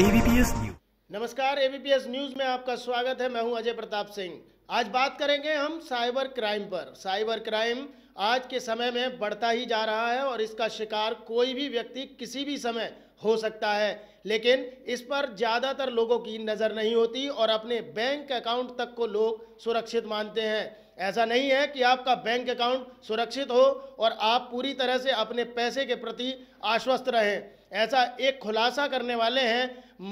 ABPS news नमस्कार ABPS news में आपका स्वागत है मैं हूं अजय प्रताप सिंह आज बात करेंगे हम साइबर क्राइम पर साइबर क्राइम आज के समय में बढ़ता ही जा रहा है और इसका शिकार कोई भी व्यक्ति किसी भी समय हो सकता है लेकिन इस पर ज़्यादातर लोगों की नज़र नहीं होती और अपने बैंक अकाउंट तक को लोग सुरक्षित मानते हैं ऐसा नहीं है कि आपका बैंक अकाउंट सुरक्षित हो और आप पूरी तरह से अपने पैसे के प्रति आश्वस्त रहें ऐसा एक खुलासा करने वाले हैं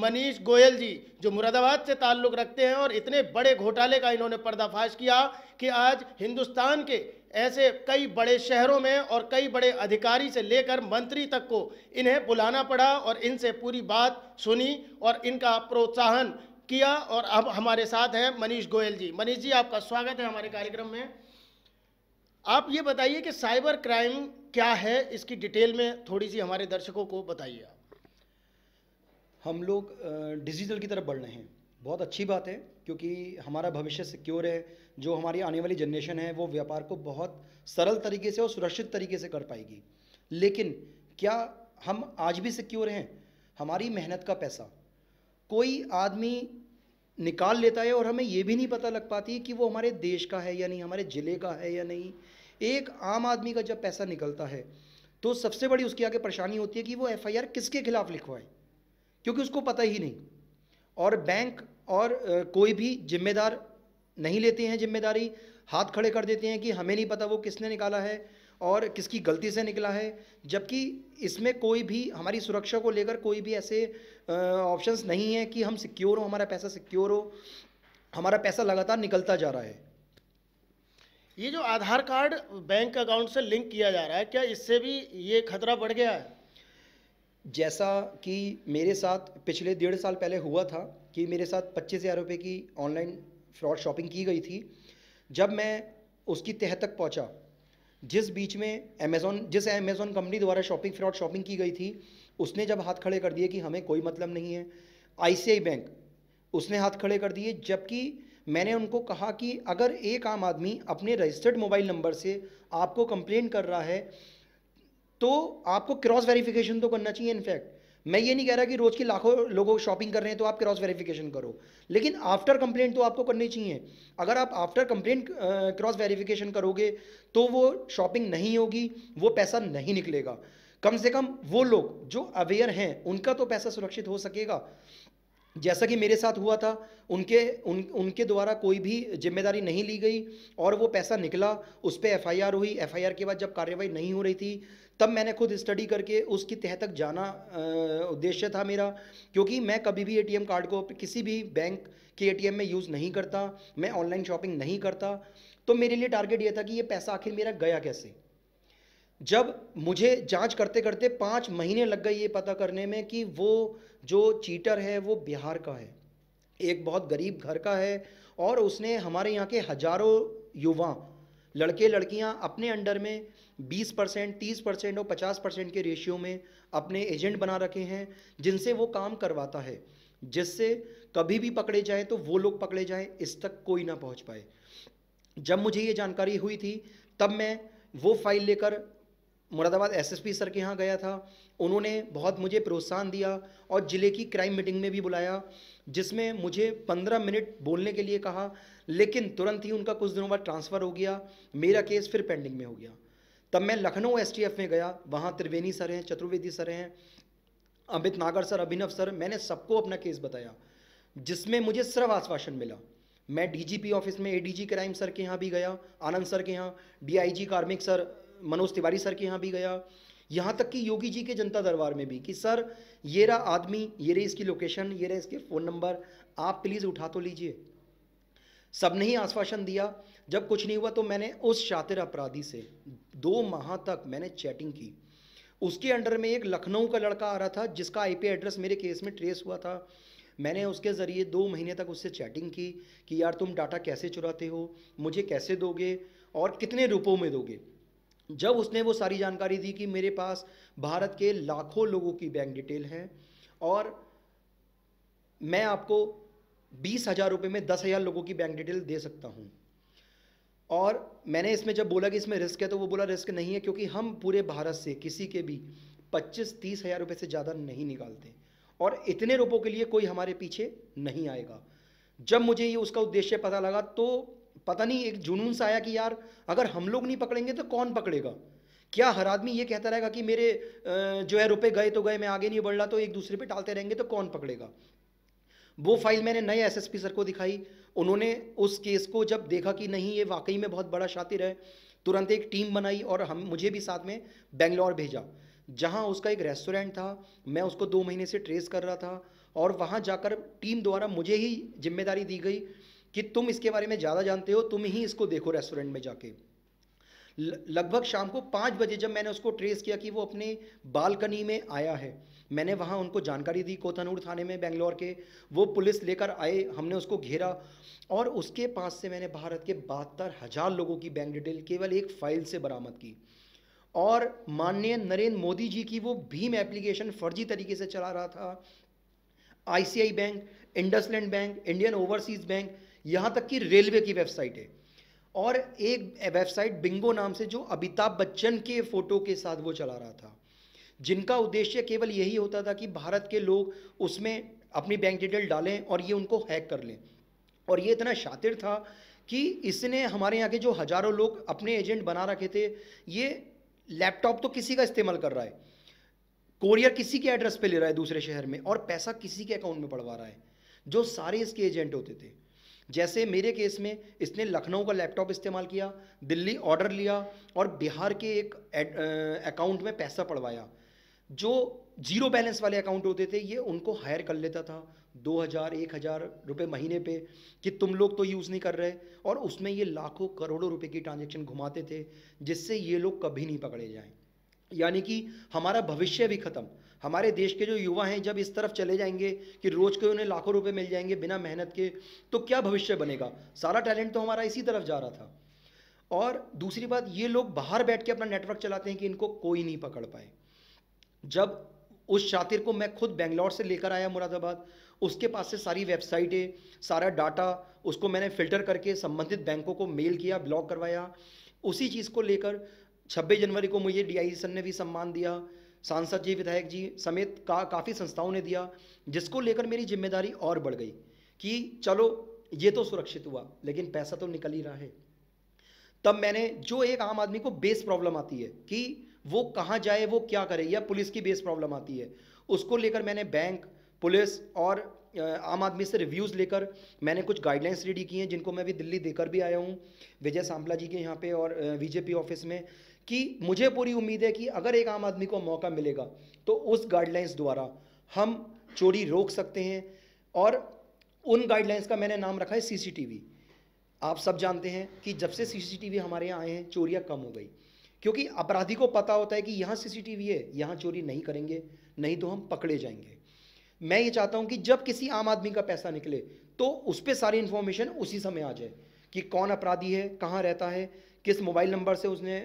मनीष गोयल जी जो मुरादाबाद से ताल्लुक़ रखते हैं और इतने बड़े घोटाले का इन्होंने पर्दाफाश किया कि आज हिंदुस्तान के ऐसे कई बड़े शहरों में और कई बड़े अधिकारी से लेकर मंत्री तक को इन्हें बुलाना पड़ा और इनसे पूरी बात सुनी और इनका प्रोत्साहन किया और अब हमारे साथ हैं मनीष गोयल जी मनीष जी आपका स्वागत है हमारे कार्यक्रम में आप ये बताइए कि साइबर क्राइम क्या है इसकी डिटेल में थोड़ी सी हमारे दर्शकों को बताइए आप हम लोग डिजिटल की तरफ बढ़ रहे हैं बहुत अच्छी बात है क्योंकि हमारा भविष्य सिक्योर है जो हमारी आने वाली जनरेशन है वो व्यापार को बहुत सरल तरीके से और सुरक्षित तरीके से कर पाएगी लेकिन क्या हम आज भी सिक्योर हैं हमारी मेहनत का पैसा कोई आदमी निकाल लेता है और हमें ये भी नहीं पता लग पाती कि वो हमारे देश का है या नहीं हमारे ज़िले का है या नहीं एक आम आदमी का जब पैसा निकलता है तो सबसे बड़ी उसकी आगे परेशानी होती है कि वो एफ किसके खिलाफ लिखवाए क्योंकि उसको पता ही नहीं और बैंक और कोई भी जिम्मेदार नहीं लेते हैं जिम्मेदारी हाथ खड़े कर देते हैं कि हमें नहीं पता वो किसने निकाला है और किसकी गलती से निकला है जबकि इसमें कोई भी हमारी सुरक्षा को लेकर कोई भी ऐसे ऑप्शंस नहीं है कि हम सिक्योर हो हमारा पैसा सिक्योर हो हमारा पैसा लगातार निकलता जा रहा है ये जो आधार कार्ड बैंक अकाउंट से लिंक किया जा रहा है क्या इससे भी ये खतरा बढ़ गया है जैसा कि मेरे साथ पिछले डेढ़ साल पहले हुआ था कि मेरे साथ पच्चीस हज़ार रुपये की ऑनलाइन फ्रॉड शॉपिंग की गई थी जब मैं उसकी तह तक पहुंचा जिस बीच में अमेज़ोन जिस अमेज़ोन कंपनी द्वारा शॉपिंग फ्रॉड शॉपिंग की गई थी उसने जब हाथ खड़े कर दिए कि हमें कोई मतलब नहीं है आईसीआई बैंक उसने हाथ खड़े कर दिए जबकि मैंने उनको कहा कि अगर एक आम आदमी अपने रजिस्टर्ड मोबाइल नंबर से आपको कंप्लेन कर रहा है तो आपको क्रॉस वेरिफिकेशन तो करना चाहिए इनफैक्ट मैं ये नहीं कह रहा कि रोज़ की लाखों लोगों शॉपिंग कर रहे हैं तो आप क्रॉस वेरिफिकेशन करो लेकिन आफ्टर कंप्लेंट तो आपको करनी चाहिए अगर आप आफ्टर कंप्लेंट क्रॉस वेरिफिकेशन करोगे तो वो शॉपिंग नहीं होगी वो पैसा नहीं निकलेगा कम से कम वो लोग जो अवेयर हैं उनका तो पैसा सुरक्षित हो सकेगा जैसा कि मेरे साथ हुआ था उनके उन उनके द्वारा कोई भी जिम्मेदारी नहीं ली गई और वो पैसा निकला उस पर एफ हुई एफ के बाद जब कार्यवाही नहीं हो रही थी तब मैंने खुद स्टडी करके उसकी तह तक जाना उद्देश्य था मेरा क्योंकि मैं कभी भी एटीएम कार्ड को किसी भी बैंक के एटीएम में यूज़ नहीं करता मैं ऑनलाइन शॉपिंग नहीं करता तो मेरे लिए टारगेट ये था कि ये पैसा आखिर मेरा गया कैसे जब मुझे जांच करते करते पाँच महीने लग गए ये पता करने में कि वो जो चीटर है वो बिहार का है एक बहुत गरीब घर का है और उसने हमारे यहाँ के हजारों युवा लड़के लड़कियाँ अपने अंडर में 20 परसेंट तीस परसेंट और 50 परसेंट के रेशियो में अपने एजेंट बना रखे हैं जिनसे वो काम करवाता है जिससे कभी भी पकड़े जाए तो वो लोग पकड़े जाएँ इस तक कोई ना पहुँच पाए जब मुझे ये जानकारी हुई थी तब मैं वो फाइल लेकर मुरादाबाद एसएसपी सर के यहाँ गया था उन्होंने बहुत मुझे प्रोत्साहन दिया और ज़िले की क्राइम मीटिंग में भी बुलाया जिसमें मुझे पंद्रह मिनट बोलने के लिए कहा लेकिन तुरंत ही उनका कुछ दिनों बाद ट्रांसफ़र हो गया मेरा केस फिर पेंडिंग में हो गया तब मैं लखनऊ एस में गया वहाँ त्रिवेणी सर हैं चतुर्वेदी सर हैं अमित नागर सर अभिनव सर मैंने सबको अपना केस बताया जिसमें मुझे सर्व आश्वासन मिला मैं डीजीपी ऑफिस में एडीजी क्राइम सर के यहाँ भी गया आनंद सर के यहाँ डीआईजी कार्मिक सर मनोज तिवारी सर के यहाँ भी गया यहाँ तक कि योगी जी के जनता दरबार में भी कि सर ये रहा आदमी ये रही इसकी लोकेशन ये रहे इसके फ़ोन नंबर आप प्लीज़ उठा तो लीजिए सब ने ही आश्वासन दिया जब कुछ नहीं हुआ तो मैंने उस शातिर अपराधी से दो माह तक मैंने चैटिंग की उसके अंडर में एक लखनऊ का लड़का आ रहा था जिसका आईपी एड्रेस मेरे केस में ट्रेस हुआ था मैंने उसके ज़रिए दो महीने तक उससे चैटिंग की कि यार तुम डाटा कैसे चुराते हो मुझे कैसे दोगे और कितने रुपयों में दोगे जब उसने वो सारी जानकारी दी कि मेरे पास भारत के लाखों लोगों की बैंक डिटेल है और मैं आपको बीस हज़ार रुपये में दस हज़ार लोगों की बैंक डिटेल दे सकता हूँ और मैंने इसमें जब बोला कि इसमें रिस्क है तो वो बोला रिस्क नहीं है क्योंकि हम पूरे भारत से किसी के भी पच्चीस तीस हज़ार रुपये से ज़्यादा नहीं निकालते और इतने रुपयों के लिए कोई हमारे पीछे नहीं आएगा जब मुझे ये उसका उद्देश्य पता लगा तो पता नहीं एक जुनून सा आया कि यार अगर हम लोग नहीं पकड़ेंगे तो कौन पकड़ेगा क्या हर आदमी ये कहता रहेगा कि मेरे जो है रुपए गए तो गए मैं आगे नहीं बढ़ रहा तो एक दूसरे पे टालते रहेंगे तो कौन पकड़ेगा वो फाइल मैंने नए एसएसपी सर को दिखाई उन्होंने उस केस को जब देखा कि नहीं ये वाकई में बहुत बड़ा शातिर है तुरंत एक टीम बनाई और हम मुझे भी साथ में बेंगलोर भेजा जहाँ उसका एक रेस्टोरेंट था मैं उसको दो महीने से ट्रेस कर रहा था और वहाँ जाकर टीम द्वारा मुझे ही जिम्मेदारी दी गई कि तुम इसके बारे में ज़्यादा जानते हो तुम ही इसको देखो रेस्टोरेंट में जाके लगभग शाम को पाँच बजे जब मैंने उसको ट्रेस किया कि वो अपने बालकनी में आया है मैंने वहाँ उनको जानकारी दी कोथानूर थाने में बेंगलोर के वो पुलिस लेकर आए हमने उसको घेरा और उसके पास से मैंने भारत के बहत्तर हज़ार लोगों की बैंक डिटेल केवल एक फ़ाइल से बरामद की और माननीय नरेंद्र मोदी जी की वो भीम एप्लीकेशन फर्जी तरीके से चला रहा था ICI bank IndusInd bank Indian Overseas bank यहाँ तक कि रेलवे की वेबसाइट है और एक वेबसाइट बिंगो नाम से जो अमिताभ बच्चन के फ़ोटो के साथ वो चला रहा था जिनका उद्देश्य केवल यही होता था कि भारत के लोग उसमें अपनी बैंक डिटेल डालें और ये उनको हैक कर लें और ये इतना शातिर था कि इसने हमारे यहाँ के जो हज़ारों लोग अपने एजेंट बना रखे थे ये लैपटॉप तो किसी का इस्तेमाल कर रहा है कोरियर किसी के एड्रेस पे ले रहा है दूसरे शहर में और पैसा किसी के अकाउंट में पड़वा रहा है जो सारे इसके एजेंट होते थे जैसे मेरे केस में इसने लखनऊ का लैपटॉप इस्तेमाल किया दिल्ली ऑर्डर लिया और बिहार के एक अकाउंट में पैसा पड़वाया जो जीरो बैलेंस वाले अकाउंट होते थे ये उनको हायर कर लेता था दो हज़ार एक हज़ार रुपये महीने पे कि तुम लोग तो यूज़ नहीं कर रहे और उसमें ये लाखों करोड़ों रुपए की ट्रांजेक्शन घुमाते थे जिससे ये लोग कभी नहीं पकड़े जाएं यानी कि हमारा भविष्य भी खत्म हमारे देश के जो युवा हैं जब इस तरफ चले जाएंगे कि रोज के उन्हें लाखों रुपए मिल जाएंगे बिना मेहनत के तो क्या भविष्य बनेगा सारा टैलेंट तो हमारा इसी तरफ जा रहा था और दूसरी बात ये लोग बाहर बैठ के अपना नेटवर्क चलाते हैं कि इनको कोई नहीं पकड़ पाए जब उस शातिर को मैं खुद बेंगलोर से लेकर आया मुरादाबाद उसके पास से सारी वेबसाइटें सारा डाटा उसको मैंने फिल्टर करके संबंधित बैंकों को मेल किया ब्लॉक करवाया उसी चीज़ को लेकर छब्बीस जनवरी को मुझे डी ने भी सम्मान दिया सांसद जी विधायक जी समेत का काफ़ी संस्थाओं ने दिया जिसको लेकर मेरी जिम्मेदारी और बढ़ गई कि चलो ये तो सुरक्षित हुआ लेकिन पैसा तो निकल ही रहा है तब मैंने जो एक आम आदमी को बेस प्रॉब्लम आती है कि वो कहाँ जाए वो क्या करे या पुलिस की बेस प्रॉब्लम आती है उसको लेकर मैंने बैंक पुलिस और आम आदमी से रिव्यूज़ लेकर मैंने कुछ गाइडलाइंस रेडी की हैं जिनको मैं अभी दिल्ली देकर भी आया हूँ विजय सांपला जी के यहाँ पे और बीजेपी ऑफिस में कि मुझे पूरी उम्मीद है कि अगर एक आम आदमी को मौका मिलेगा तो उस गाइडलाइंस द्वारा हम चोरी रोक सकते हैं और उन गाइडलाइंस का मैंने नाम रखा है सी आप सब जानते हैं कि जब से सी हमारे यहाँ आए हैं चोरियाँ कम हो गई क्योंकि अपराधी को पता होता है कि यहाँ सी है यहाँ चोरी नहीं करेंगे नहीं तो हम पकड़े जाएंगे मैं ये चाहता हूँ कि जब किसी आम आदमी का पैसा निकले तो उस पर सारी इन्फॉर्मेशन उसी समय आ जाए कि कौन अपराधी है कहाँ रहता है किस मोबाइल नंबर से उसने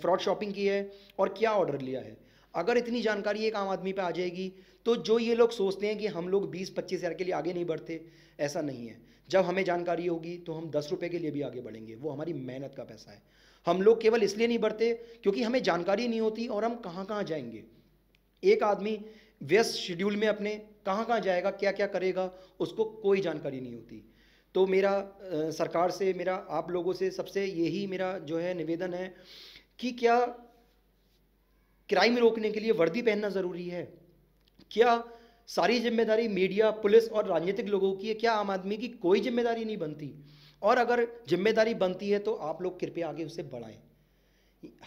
फ्रॉड शॉपिंग की है और क्या ऑर्डर लिया है अगर इतनी जानकारी एक आम आदमी पे आ जाएगी तो जो ये लोग सोचते हैं कि हम लोग बीस पच्चीस हज़ार के लिए आगे नहीं बढ़ते ऐसा नहीं है जब हमें जानकारी होगी तो हम दस रुपये के लिए भी आगे बढ़ेंगे वो हमारी मेहनत का पैसा है हम लोग केवल इसलिए नहीं बढ़ते क्योंकि हमें जानकारी नहीं होती और हम कहाँ कहाँ जाएंगे एक आदमी व्यस्त शेड्यूल में अपने कहाँ कहाँ जाएगा क्या क्या करेगा उसको कोई जानकारी नहीं होती तो मेरा सरकार से मेरा आप लोगों से सबसे यही मेरा जो है निवेदन है कि क्या क्राइम रोकने के लिए वर्दी पहनना ज़रूरी है क्या सारी जिम्मेदारी मीडिया पुलिस और राजनीतिक लोगों की है क्या आम आदमी की कोई जिम्मेदारी नहीं बनती और अगर जिम्मेदारी बनती है तो आप लोग कृपया आगे उसे बढ़ाएं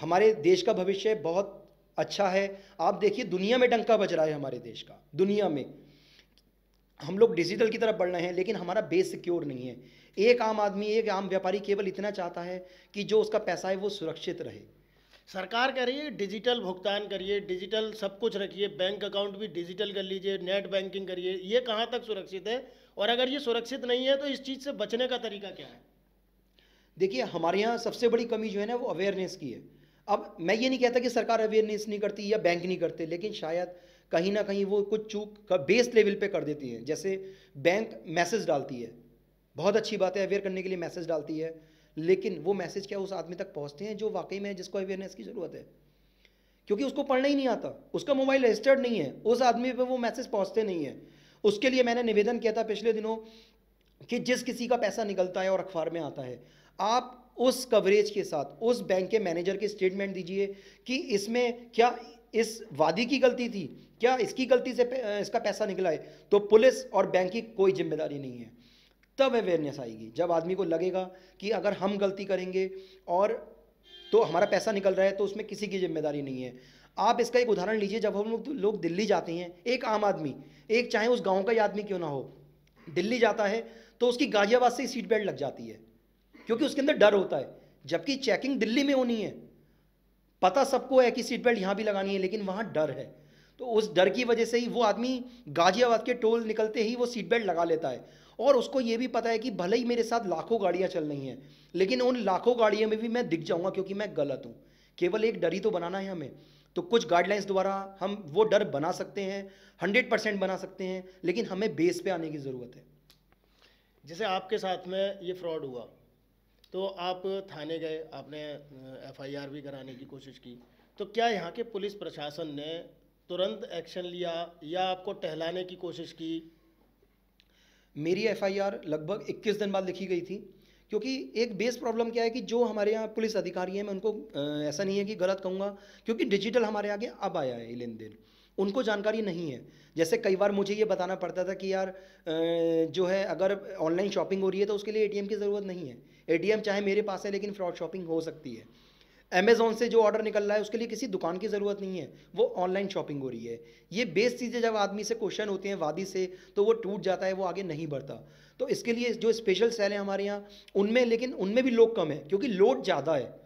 हमारे देश का भविष्य बहुत अच्छा है आप देखिए दुनिया में डंका बज रहा है हमारे देश का दुनिया में हम लोग डिजिटल की तरफ बढ़ रहे हैं लेकिन हमारा बेस सिक्योर नहीं है एक आम आदमी एक आम व्यापारी केवल इतना चाहता है कि जो उसका पैसा है वो सुरक्षित रहे सरकार कह रही है डिजिटल भुगतान करिए डिजिटल सब कुछ रखिए बैंक अकाउंट भी डिजिटल कर लीजिए नेट बैंकिंग करिए ये कहाँ तक सुरक्षित है और अगर ये सुरक्षित नहीं है तो इस चीज़ से बचने का तरीका क्या है देखिए हमारे यहाँ सबसे बड़ी कमी जो है ना वो अवेयरनेस की है अब मैं ये नहीं कहता कि सरकार अवेयरनेस नहीं करती या बैंक नहीं करते लेकिन शायद कहीं ना कहीं वो कुछ चूक बेस लेवल पे कर देती हैं जैसे बैंक मैसेज डालती है बहुत अच्छी बात है अवेयर करने के लिए मैसेज डालती है लेकिन वो मैसेज क्या उस आदमी तक पहुंचते हैं जो वाकई में जिसको अवेयरनेस की ज़रूरत है क्योंकि उसको पढ़ना ही नहीं आता उसका मोबाइल रजिस्टर्ड नहीं है उस आदमी पर वो मैसेज पहुँचते नहीं है उसके लिए मैंने निवेदन किया था पिछले दिनों कि जिस किसी का पैसा निकलता है और अखबार में आता है आप उस कवरेज के साथ उस बैंक के मैनेजर के स्टेटमेंट दीजिए कि इसमें क्या इस वादी की गलती थी क्या इसकी गलती से इसका पैसा निकला है तो पुलिस और बैंक की कोई जिम्मेदारी नहीं है तब अवेयरनेस आएगी जब आदमी को लगेगा कि अगर हम गलती करेंगे और तो हमारा पैसा निकल रहा है तो उसमें किसी की जिम्मेदारी नहीं है आप इसका एक उदाहरण लीजिए जब हम लोग तो, लोग दिल्ली जाते हैं एक आम आदमी एक चाहे उस गांव का ही आदमी क्यों ना हो दिल्ली जाता है तो उसकी गाजियाबाद से सीट बेल्ट लग जाती है क्योंकि उसके अंदर डर होता है जबकि चेकिंग दिल्ली में होनी है पता सबको है कि सीट बेल्ट यहाँ भी लगानी है लेकिन वहाँ डर है तो उस डर की वजह से ही वो आदमी गाजियाबाद के टोल निकलते ही वो सीट बेल्ट लगा लेता है और उसको ये भी पता है कि भले ही मेरे साथ लाखों गाड़ियाँ चल रही हैं लेकिन उन लाखों गाड़ियों में भी मैं दिख जाऊँगा क्योंकि मैं गलत हूँ केवल एक डर ही तो बनाना है हमें तो कुछ गाइडलाइंस द्वारा हम वो डर बना सकते हैं हंड्रेड परसेंट बना सकते हैं लेकिन हमें बेस पे आने की ज़रूरत है जैसे आपके साथ में ये फ्रॉड हुआ तो आप थाने गए आपने एफआईआर भी कराने की कोशिश की तो क्या यहाँ के पुलिस प्रशासन ने तुरंत एक्शन लिया या आपको टहलाने की कोशिश की मेरी एफआईआर लगभग 21 दिन बाद लिखी गई थी क्योंकि एक बेस प्रॉब्लम क्या है कि जो हमारे यहाँ पुलिस अधिकारी हैं मैं उनको ऐसा नहीं है कि गलत कहूँगा क्योंकि डिजिटल हमारे आगे अब आया है लेन देन उनको जानकारी नहीं है जैसे कई बार मुझे ये बताना पड़ता था कि यार जो है अगर ऑनलाइन शॉपिंग हो रही है तो उसके लिए एटीएम की ज़रूरत नहीं है ए चाहे मेरे पास है लेकिन फ्रॉड शॉपिंग हो सकती है अमेजोन से जो ऑर्डर निकल रहा है उसके लिए किसी दुकान की ज़रूरत नहीं है वो ऑनलाइन शॉपिंग हो रही है ये बेस चीज़ें जब आदमी से क्वेश्चन होते हैं वादी से तो वो टूट जाता है वो आगे नहीं बढ़ता तो इसके लिए जो स्पेशल सेल है हमारे यहाँ उनमें लेकिन उनमें भी लोग कम है क्योंकि लोड ज़्यादा है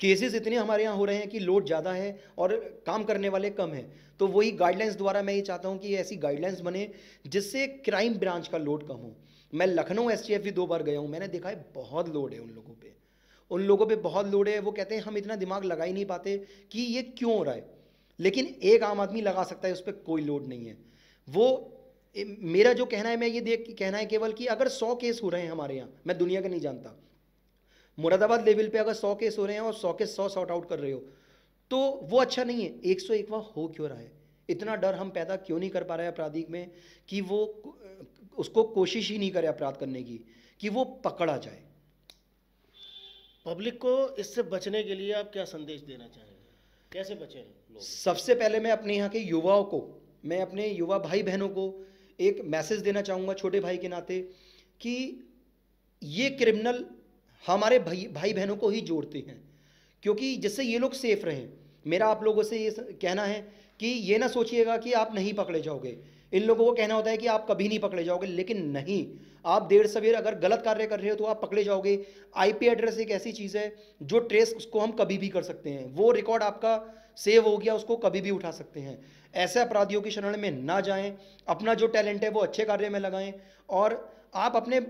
केसेस इतने हमारे यहाँ हो रहे हैं कि लोड ज़्यादा है और काम करने वाले कम हैं तो वही गाइडलाइंस द्वारा मैं ये चाहता हूँ कि ऐसी गाइडलाइंस बने जिससे क्राइम ब्रांच का लोड कम हो मैं लखनऊ एस भी दो बार गया हूँ मैंने देखा है बहुत लोड है उन लोगों पर उन लोगों पर बहुत लोड है वो कहते हैं हम इतना दिमाग लगा ही नहीं पाते कि ये क्यों हो रहा है लेकिन एक आम आदमी लगा सकता है उस पर कोई लोड नहीं है वो मेरा जो कहना है मैं ये देख कहना है केवल कि अगर सौ केस हो रहे हैं हमारे यहाँ मैं दुनिया का नहीं जानता मुरादाबाद लेवल पे अगर सौ केस हो रहे हैं और सौ केस सौ सॉर्ट आउट कर रहे हो तो वो अच्छा नहीं है एक सौ हो क्यों रहा है इतना डर हम पैदा क्यों नहीं कर पा रहे हैं अपराधिक में कि वो उसको कोशिश ही नहीं करे अपराध करने की कि वो पकड़ा जाए पब्लिक को इससे बचने के लिए आप क्या संदेश देना चाहेंगे कैसे बचे सबसे पहले मैं अपने यहाँ के युवाओं को मैं अपने युवा भाई बहनों को एक मैसेज देना चाहूँगा छोटे भाई के नाते कि ये क्रिमिनल हमारे भाई भाई बहनों को ही जोड़ते हैं क्योंकि जिससे ये लोग सेफ रहें मेरा आप लोगों से ये कहना है कि ये ना सोचिएगा कि आप नहीं पकड़े जाओगे इन लोगों को कहना होता है कि आप कभी नहीं पकड़े जाओगे लेकिन नहीं आप देर सवेर अगर गलत कार्य कर रहे हो तो आप पकड़े जाओगे आईपी एड्रेस एक ऐसी चीज़ है जो ट्रेस उसको हम कभी भी कर सकते हैं वो रिकॉर्ड आपका सेव हो गया उसको कभी भी उठा सकते हैं ऐसे अपराधियों की शरण में ना जाएं अपना जो टैलेंट है वो अच्छे कार्य में लगाएं और आप अपने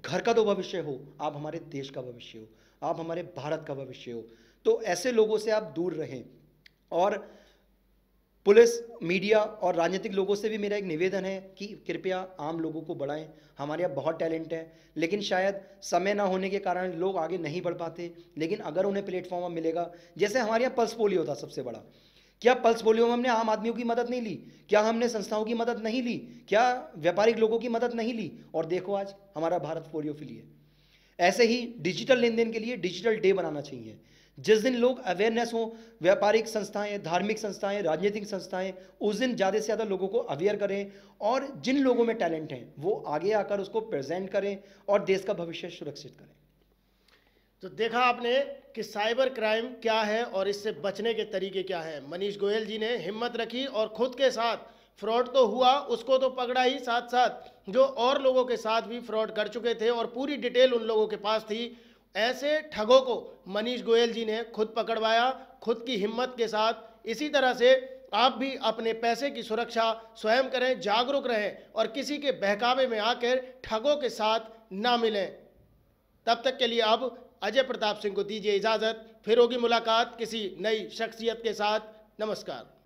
घर का तो भविष्य हो आप हमारे देश का भविष्य हो आप हमारे भारत का भविष्य हो तो ऐसे लोगों से आप दूर रहें और पुलिस मीडिया और राजनीतिक लोगों से भी मेरा एक निवेदन है कि कृपया आम लोगों को बढ़ाएं हमारे यहाँ बहुत टैलेंट है लेकिन शायद समय ना होने के कारण लोग आगे नहीं बढ़ पाते लेकिन अगर उन्हें प्लेटफॉर्म मिलेगा जैसे हमारे यहाँ पल्स पोलियो था सबसे बड़ा क्या पल्स पोलियो में हमने आम आदमियों की मदद नहीं ली क्या हमने संस्थाओं की मदद नहीं ली क्या व्यापारिक लोगों की मदद नहीं ली और देखो आज हमारा भारत पोलियो फिली है ऐसे ही डिजिटल लेन देन के लिए डिजिटल डे बनाना चाहिए जिस दिन लोग अवेयरनेस हो व्यापारिक संस्थाएं धार्मिक संस्थाएं राजनीतिक संस्थाएं उस दिन ज़्यादा से ज़्यादा लोगों को अवेयर करें और जिन लोगों में टैलेंट हैं वो आगे आकर उसको प्रेजेंट करें और देश का भविष्य सुरक्षित करें तो देखा आपने कि साइबर क्राइम क्या है और इससे बचने के तरीके क्या है मनीष गोयल जी ने हिम्मत रखी और खुद के साथ फ्रॉड तो हुआ उसको तो पकड़ा ही साथ साथ जो और लोगों के साथ भी फ्रॉड कर चुके थे और पूरी डिटेल उन लोगों के पास थी ऐसे ठगों को मनीष गोयल जी ने खुद पकड़वाया खुद की हिम्मत के साथ इसी तरह से आप भी अपने पैसे की सुरक्षा स्वयं करें जागरूक रहें और किसी के बहकावे में आकर ठगों के साथ ना मिलें तब तक के लिए अब अजय प्रताप सिंह को दीजिए इजाज़त फिर होगी मुलाकात किसी नई शख्सियत के साथ नमस्कार